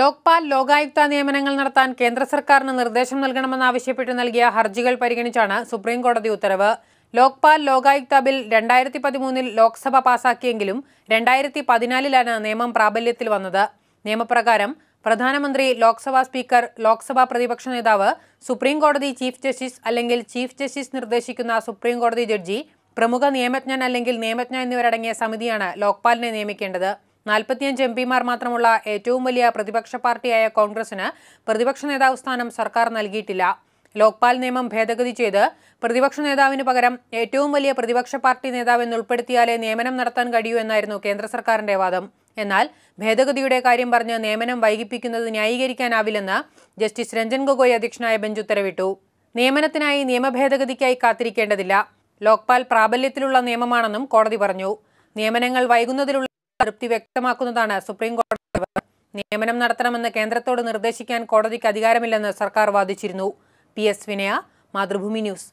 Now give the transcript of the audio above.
ലോക്പാൽ ലോകായുക്ത നിയമനങ്ങൾ നടത്താൻ കേന്ദ്ര സർക്കാരിന് നിർദ്ദേശം നൽകണമെന്നാവശ്യപ്പെട്ട് നൽകിയ ഹർജികൾ പരിഗണിച്ചാണ് സുപ്രീം കോടതി ഉത്തരവ് ലോക്പാൽ ലോകായുക്ത ബിൽ രണ്ടായിരത്തി പതിമൂന്നിൽ ലോക്സഭ പാസാക്കിയെങ്കിലും രണ്ടായിരത്തി പതിനാലിലാണ് നിയമം പ്രാബല്യത്തിൽ വന്നത് നിയമപ്രകാരം പ്രധാനമന്ത്രി ലോക്സഭാ സ്പീക്കർ ലോക്സഭാ പ്രതിപക്ഷ നേതാവ് സുപ്രീം കോടതി ചീഫ് ജസ്റ്റിസ് അല്ലെങ്കിൽ ചീഫ് ജസ്റ്റിസ് നിർദ്ദേശിക്കുന്ന സുപ്രീം കോടതി ജഡ്ജി പ്രമുഖ നിയമജ്ഞൻ അല്ലെങ്കിൽ നിയമജ്ഞ എന്നിവരടങ്ങിയ സമിതിയാണ് ലോക്പാലിനെ നിയമിക്കേണ്ടത് നാൽപ്പത്തിയഞ്ച് എം പിമാർ മാത്രമുള്ള ഏറ്റവും വലിയ പ്രതിപക്ഷ പാർട്ടിയായ കോൺഗ്രസിന് പ്രതിപക്ഷ നേതാവ് സ്ഥാനം സർക്കാർ നൽകിയിട്ടില്ല ലോക്പാൽ നിയമം ഭേദഗതി ചെയ്ത് പ്രതിപക്ഷ നേതാവിന് പകരം ഏറ്റവും വലിയ പ്രതിപക്ഷ പാർട്ടി നേതാവെന്ന് ഉൾപ്പെടുത്തിയാലേ നിയമനം നടത്താൻ കഴിയൂ എന്നായിരുന്നു കേന്ദ്ര സർക്കാരിന്റെ വാദം എന്നാൽ ഭേദഗതിയുടെ കാര്യം പറഞ്ഞ് നിയമനം വൈകിപ്പിക്കുന്നത് ന്യായീകരിക്കാനാവില്ലെന്ന് ജസ്റ്റിസ് രഞ്ജൻ ഗൊഗോയ് അധ്യക്ഷനായ ബെഞ്ച് ഉത്തരവിട്ടു നിയമനത്തിനായി നിയമഭേദഗതിക്കായി കാത്തിരിക്കേണ്ടതില്ല ലോക്പാൽ പ്രാബല്യത്തിലുള്ള നിയമമാണെന്നും കോടതി പറഞ്ഞു നിയമനങ്ങൾ വൈകുന്നതിലുള്ള തൃപ്തി വ്യക്തമാക്കുന്നതാണ് സുപ്രീം കോടതി നിയമനം നടത്തണമെന്ന് കേന്ദ്രത്തോട് നിർദ്ദേശിക്കാൻ കോടതിക്ക് അധികാരമില്ലെന്ന് സർക്കാർ വാദിച്ചിരുന്നു പി എസ് വിനയ മാതൃഭൂമി ന്യൂസ്